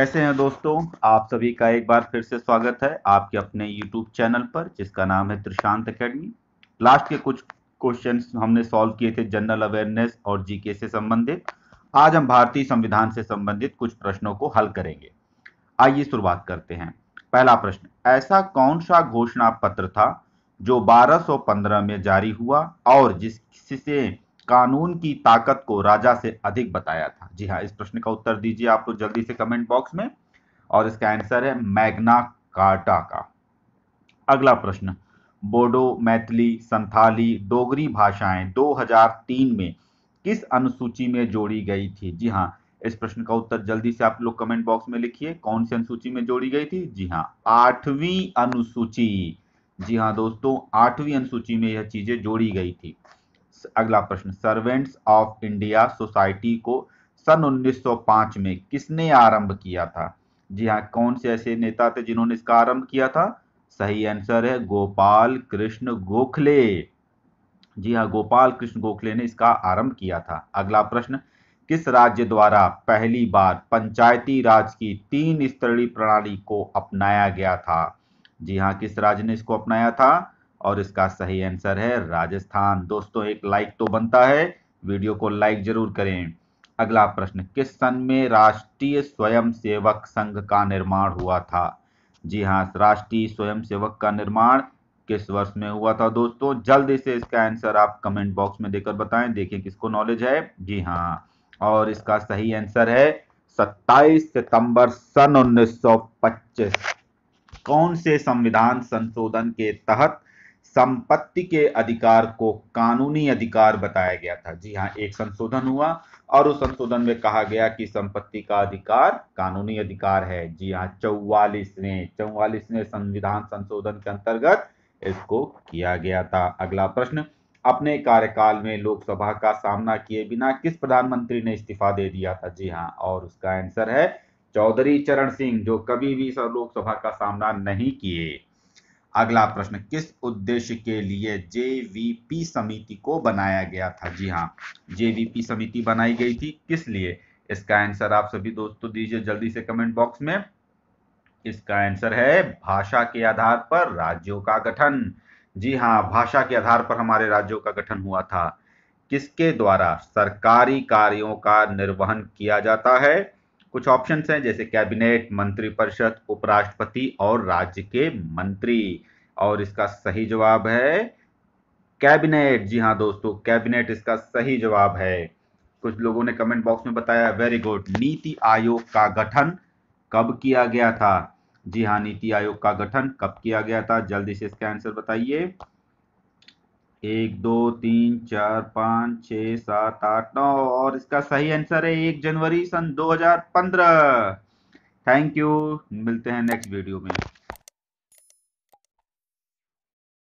कैसे हैं दोस्तों आप सभी का एक बार फिर से स्वागत है आपके अपने YouTube चैनल पर जिसका नाम है त्रिशांत अकेडमी लास्ट के कुछ क्वेश्चंस हमने सॉल्व किए थे जनरल अवेयरनेस और जीके से संबंधित आज हम भारतीय संविधान से संबंधित कुछ प्रश्नों को हल करेंगे आइए शुरुआत करते हैं पहला प्रश्न ऐसा कौन सा घोषणा पत्र था जो बारह में जारी हुआ और जिससे कानून की ताकत को राजा से अधिक बताया था जी हाँ इस प्रश्न का उत्तर दीजिए आप लोग तो जल्दी से कमेंट बॉक्स में और इसका आंसर है मैग्ना कार्टा का अगला प्रश्न बोडो मैथिली संथाली डोगरी भाषाएं 2003 में किस अनुसूची में जोड़ी गई थी जी हाँ इस प्रश्न का उत्तर जल्दी से आप लोग कमेंट बॉक्स में लिखिए कौन सी अनुसूची में जोड़ी गई थी जी हाँ आठवीं अनुसूची जी हाँ दोस्तों आठवीं अनुसूची में यह चीजें जोड़ी गई थी अगला प्रश्न सर्वेंट्स ऑफ इंडिया सोसाइटी को सन 1905 में किसने आरंभ किया था जी हाँ कौन से ऐसे नेता थे जिन्होंने इसका आरंभ किया था सही आंसर है गोपाल कृष्ण गोखले जी हाँ गोपाल कृष्ण गोखले ने इसका आरंभ किया था अगला प्रश्न किस राज्य द्वारा पहली बार पंचायती राज की तीन स्तरीय प्रणाली को अपनाया गया था जी हाँ किस राज्य ने इसको अपनाया था और इसका सही आंसर है राजस्थान दोस्तों एक लाइक तो बनता है वीडियो को लाइक जरूर करें अगला प्रश्न किस सन में राष्ट्रीय स्वयंसेवक संघ का निर्माण हुआ था जी हाँ राष्ट्रीय स्वयंसेवक का निर्माण किस वर्ष में हुआ था दोस्तों जल्दी से इसका आंसर आप कमेंट बॉक्स में देकर बताएं देखें किसको नॉलेज है जी हाँ और इसका सही आंसर है 27 सितंबर सन 1925 कौन से संविधान संशोधन के तहत संपत्ति के अधिकार को कानूनी अधिकार बताया गया था जी हाँ एक संशोधन हुआ और उस संशोधन में कहा गया कि संपत्ति का अधिकार कानूनी अधिकार है जी हाँ चौवालीसवें चौवालीसवें संविधान संशोधन के अंतर्गत इसको किया गया था अगला प्रश्न अपने कार्यकाल में लोकसभा का सामना किए बिना किस प्रधानमंत्री ने इस्तीफा दे दिया था जी हाँ और उसका आंसर है चौधरी चरण सिंह जो कभी भी लोकसभा का सामना नहीं किए अगला प्रश्न किस उद्देश्य के लिए जेवीपी समिति को बनाया गया था जी हाँ जेवीपी समिति बनाई गई थी किस लिए इसका आंसर आप सभी दोस्तों दीजिए जल्दी से कमेंट बॉक्स में इसका आंसर है भाषा के आधार पर राज्यों का गठन जी हाँ भाषा के आधार पर हमारे राज्यों का गठन हुआ था किसके द्वारा सरकारी कार्यों का निर्वहन किया जाता है कुछ ऑप्शन हैं जैसे कैबिनेट मंत्रिपरिषद उपराष्ट्रपति और राज्य के मंत्री और इसका सही जवाब है कैबिनेट जी हाँ दोस्तों कैबिनेट इसका सही जवाब है कुछ लोगों ने कमेंट बॉक्स में बताया वेरी गुड नीति आयोग का गठन कब किया गया था जी हाँ नीति आयोग का गठन कब किया गया था जल्दी से इसका आंसर बताइए एक दो तीन चार पाँच छ सात आठ नौ और इसका सही आंसर है एक जनवरी सन 2015 थैंक यू मिलते हैं नेक्स्ट वीडियो में